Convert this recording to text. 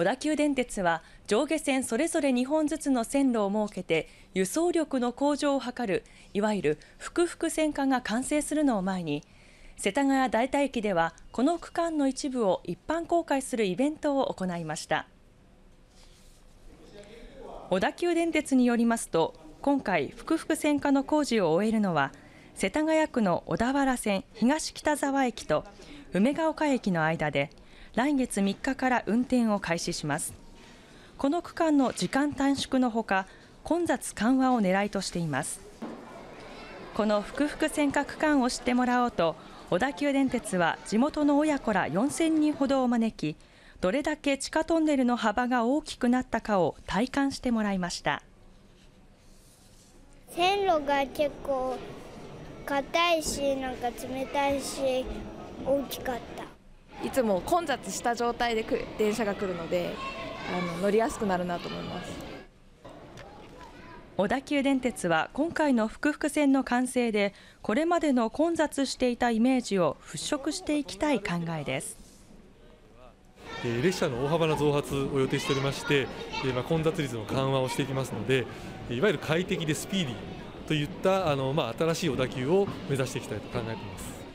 小田急電鉄は上下線それぞれ2本ずつの線路を設けて輸送力の向上を図るいわゆる複々線化が完成するのを前に世田谷代田駅ではこの区間の一部を一般公開するイベントを行いました小田急電鉄によりますと今回複々線化の工事を終えるのは世田谷区の小田原線東北沢駅と梅ヶ丘駅の間で来月3日から運転を開始しますこの区間の時間短縮のほか混雑緩和を狙いとしていますこの福々線下区間を知ってもらおうと小田急電鉄は地元の親子ら4000人ほどを招きどれだけ地下トンネルの幅が大きくなったかを体感してもらいました線路が結構硬いしなんか冷たいし大きかったいつも混雑した状態で電車が来るのであの乗りやすくなるなと思います小田急電鉄は今回の福々線の完成でこれまでの混雑していたイメージを払拭していきたい考えです列車の大幅な増発を予定しておりまして混雑率の緩和をしていきますのでいわゆる快適でスピーディーといったあの、まあ、新しい小田急を目指していきたいと考えています。